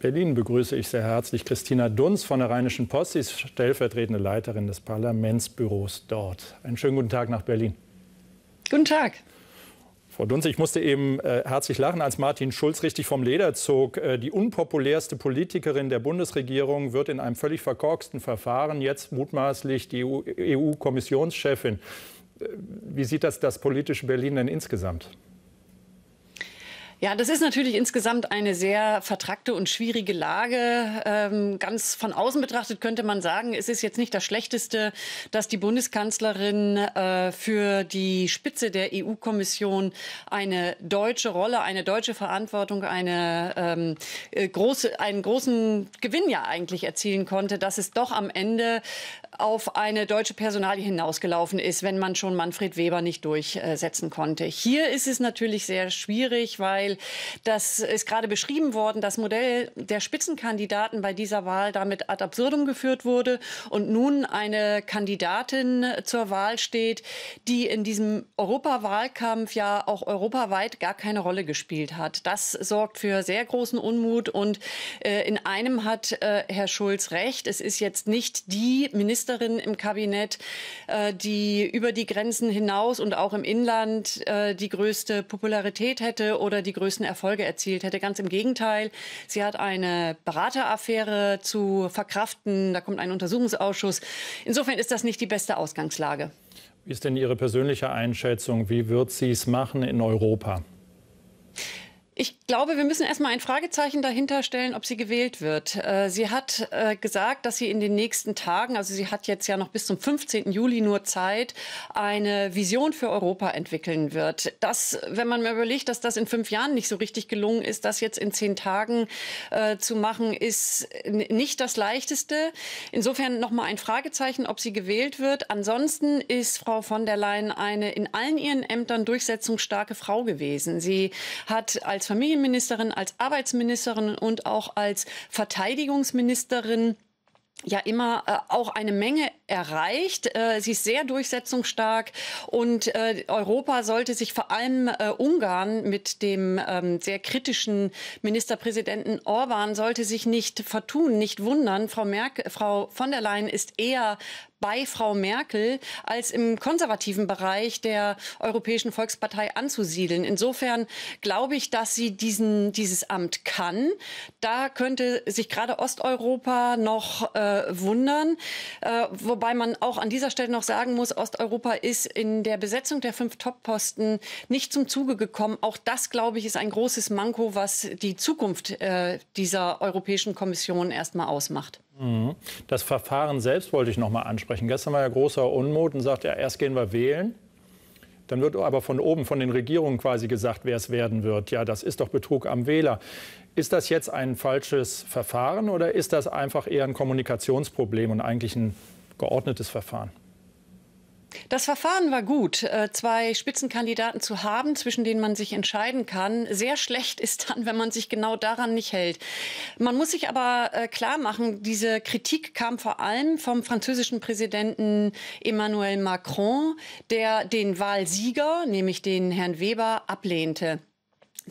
Berlin begrüße ich sehr herzlich Christina Dunz von der Rheinischen Post. Sie ist stellvertretende Leiterin des Parlamentsbüros dort. Einen schönen guten Tag nach Berlin. Guten Tag. Frau Dunz, ich musste eben äh, herzlich lachen, als Martin Schulz richtig vom Leder zog. Äh, die unpopulärste Politikerin der Bundesregierung wird in einem völlig verkorksten Verfahren jetzt mutmaßlich die EU-Kommissionschefin. E äh, wie sieht das das politische Berlin denn insgesamt? Ja, das ist natürlich insgesamt eine sehr vertrackte und schwierige Lage. Ähm, ganz von außen betrachtet könnte man sagen, es ist jetzt nicht das Schlechteste, dass die Bundeskanzlerin äh, für die Spitze der EU-Kommission eine deutsche Rolle, eine deutsche Verantwortung, eine, ähm, äh, große, einen großen Gewinn ja eigentlich erzielen konnte, dass es doch am Ende auf eine deutsche Personalie hinausgelaufen ist, wenn man schon Manfred Weber nicht durchsetzen konnte. Hier ist es natürlich sehr schwierig, weil weil das ist gerade beschrieben worden, das Modell der Spitzenkandidaten bei dieser Wahl damit ad absurdum geführt wurde und nun eine Kandidatin zur Wahl steht, die in diesem Europawahlkampf ja auch europaweit gar keine Rolle gespielt hat. Das sorgt für sehr großen Unmut und äh, in einem hat äh, Herr Schulz recht. Es ist jetzt nicht die Ministerin im Kabinett, äh, die über die Grenzen hinaus und auch im Inland äh, die größte Popularität hätte oder die größten Erfolge erzielt hätte. Ganz im Gegenteil, sie hat eine Berateraffäre zu verkraften, da kommt ein Untersuchungsausschuss. Insofern ist das nicht die beste Ausgangslage. Wie ist denn Ihre persönliche Einschätzung? Wie wird sie es machen in Europa? Ich glaube, wir müssen erstmal ein Fragezeichen dahinter stellen, ob sie gewählt wird. Äh, sie hat äh, gesagt, dass sie in den nächsten Tagen, also sie hat jetzt ja noch bis zum 15. Juli nur Zeit, eine Vision für Europa entwickeln wird. Das, wenn man mir überlegt, dass das in fünf Jahren nicht so richtig gelungen ist, das jetzt in zehn Tagen äh, zu machen, ist nicht das Leichteste. Insofern nochmal ein Fragezeichen, ob sie gewählt wird. Ansonsten ist Frau von der Leyen eine in allen ihren Ämtern durchsetzungsstarke Frau gewesen. Sie hat als Familienministerin, als Arbeitsministerin und auch als Verteidigungsministerin ja immer äh, auch eine Menge erreicht. Äh, sie ist sehr durchsetzungsstark und äh, Europa sollte sich vor allem äh, Ungarn mit dem ähm, sehr kritischen Ministerpräsidenten Orban sollte sich nicht vertun, nicht wundern. Frau Merkel, Frau von der Leyen ist eher bei Frau Merkel als im konservativen Bereich der Europäischen Volkspartei anzusiedeln. Insofern glaube ich, dass sie diesen, dieses Amt kann. Da könnte sich gerade Osteuropa noch äh, wundern. Äh, wobei man auch an dieser Stelle noch sagen muss, Osteuropa ist in der Besetzung der fünf Top-Posten nicht zum Zuge gekommen. Auch das, glaube ich, ist ein großes Manko, was die Zukunft äh, dieser Europäischen Kommission erstmal ausmacht. Mhm. Das Verfahren selbst wollte ich noch mal ansprechen. Gestern war ja großer Unmut und sagt, ja, erst gehen wir wählen. Dann wird aber von oben, von den Regierungen quasi gesagt, wer es werden wird. Ja, das ist doch Betrug am Wähler. Ist das jetzt ein falsches Verfahren oder ist das einfach eher ein Kommunikationsproblem und eigentlich ein geordnetes Verfahren? Das Verfahren war gut. Äh, zwei Spitzenkandidaten zu haben, zwischen denen man sich entscheiden kann. Sehr schlecht ist dann, wenn man sich genau daran nicht hält. Man muss sich aber äh, klar machen, diese Kritik kam vor allem vom französischen Präsidenten Emmanuel Macron, der den Wahlsieger, nämlich den Herrn Weber, ablehnte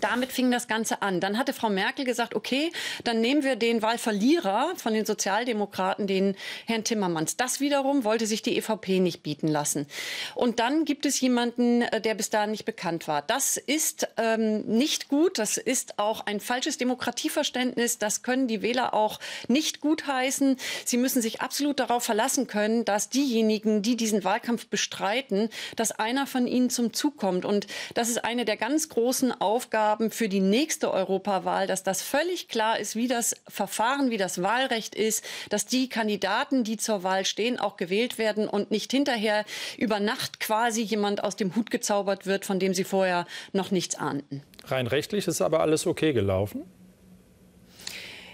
damit fing das Ganze an. Dann hatte Frau Merkel gesagt, okay, dann nehmen wir den Wahlverlierer von den Sozialdemokraten, den Herrn Timmermans. Das wiederum wollte sich die EVP nicht bieten lassen. Und dann gibt es jemanden, äh, der bis dahin nicht bekannt war. Das ist ähm, nicht gut. Das ist auch ein falsches Demokratieverständnis. Das können die Wähler auch nicht gutheißen. Sie müssen sich absolut darauf verlassen können, dass diejenigen, die diesen Wahlkampf bestreiten, dass einer von ihnen zum Zug kommt. Und das ist eine der ganz großen Aufgaben, haben für die nächste Europawahl, dass das völlig klar ist, wie das Verfahren, wie das Wahlrecht ist, dass die Kandidaten, die zur Wahl stehen, auch gewählt werden und nicht hinterher über Nacht quasi jemand aus dem Hut gezaubert wird, von dem sie vorher noch nichts ahnten. Rein rechtlich ist aber alles okay gelaufen.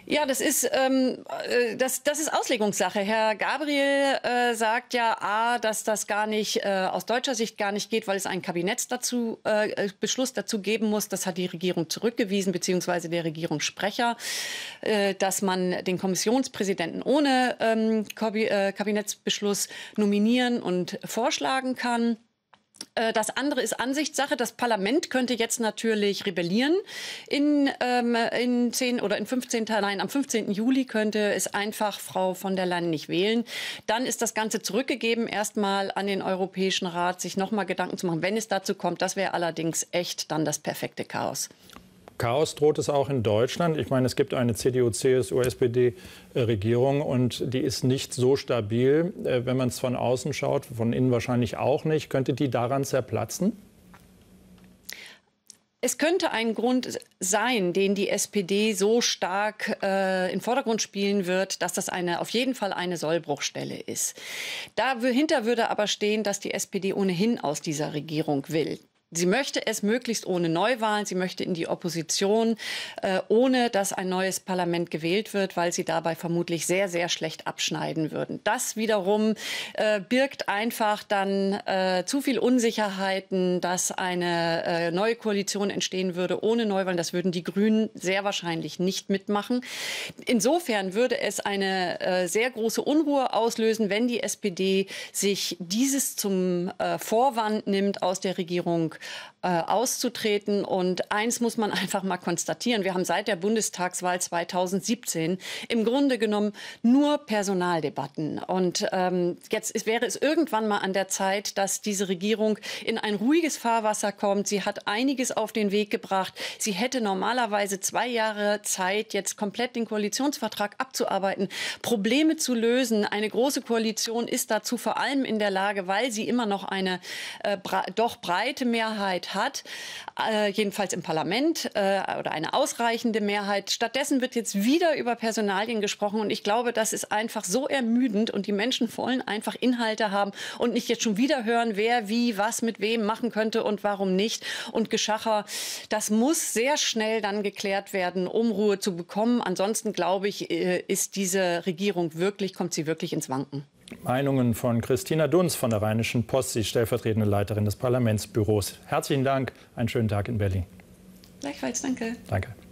Ja, das ist, ähm, äh, das, das ist Auslegungssache. Herr Gabriel äh, sagt ja, A, dass das gar nicht äh, aus deutscher Sicht gar nicht geht, weil es einen Kabinettsbeschluss dazu, äh, äh dazu geben muss. Das hat die Regierung zurückgewiesen, beziehungsweise der Regierungssprecher, äh, dass man den Kommissionspräsidenten ohne ähm, äh, Kabinettsbeschluss nominieren und vorschlagen kann. Äh, das andere ist Ansichtssache. Das Parlament könnte jetzt natürlich rebellieren. In, ähm, in 10 oder in 15 nein, am 15. Juli könnte es einfach Frau von der Leyen nicht wählen. Dann ist das Ganze zurückgegeben, erstmal an den Europäischen Rat, sich nochmal Gedanken zu machen, wenn es dazu kommt. Das wäre allerdings echt dann das perfekte Chaos. Chaos droht es auch in Deutschland. Ich meine, es gibt eine CDU, CSU, SPD-Regierung äh, und die ist nicht so stabil. Äh, wenn man es von außen schaut, von innen wahrscheinlich auch nicht, könnte die daran zerplatzen? Es könnte ein Grund sein, den die SPD so stark äh, im Vordergrund spielen wird, dass das eine, auf jeden Fall eine Sollbruchstelle ist. Dahinter würde aber stehen, dass die SPD ohnehin aus dieser Regierung will sie möchte es möglichst ohne Neuwahlen, sie möchte in die Opposition, äh, ohne dass ein neues Parlament gewählt wird, weil sie dabei vermutlich sehr, sehr schlecht abschneiden würden. Das wiederum äh, birgt einfach dann äh, zu viel Unsicherheiten, dass eine neue Koalition entstehen würde ohne Neuwahlen. Das würden die Grünen sehr wahrscheinlich nicht mitmachen. Insofern würde es eine sehr große Unruhe auslösen, wenn die SPD sich dieses zum Vorwand nimmt, aus der Regierung äh, auszutreten. Und eins muss man einfach mal konstatieren. Wir haben seit der Bundestagswahl 2017 im Grunde genommen nur Personaldebatten. Und ähm, jetzt ist, wäre es irgendwann mal an der Zeit, dass diese Regierung in ein ruhiges Fahrwasser kommt. Sie hat einiges auf den Weg gebracht. Sie hätte normalerweise zwei Jahre Zeit, jetzt komplett den Koalitionsvertrag abzuarbeiten, Probleme zu lösen. Eine große Koalition ist dazu vor allem in der Lage, weil sie immer noch eine äh, bre doch breite Mehrheit Mehrheit hat, äh, jedenfalls im Parlament äh, oder eine ausreichende Mehrheit. Stattdessen wird jetzt wieder über Personalien gesprochen und ich glaube, das ist einfach so ermüdend und die Menschen wollen einfach Inhalte haben und nicht jetzt schon wieder hören, wer wie was mit wem machen könnte und warum nicht. Und Geschacher, das muss sehr schnell dann geklärt werden, um Ruhe zu bekommen. Ansonsten glaube ich, äh, ist diese Regierung wirklich, kommt sie wirklich ins Wanken. Meinungen von Christina Dunz von der Rheinischen Post, die stellvertretende Leiterin des Parlamentsbüros. Herzlichen Dank, einen schönen Tag in Berlin. Gleichfalls, danke. Danke.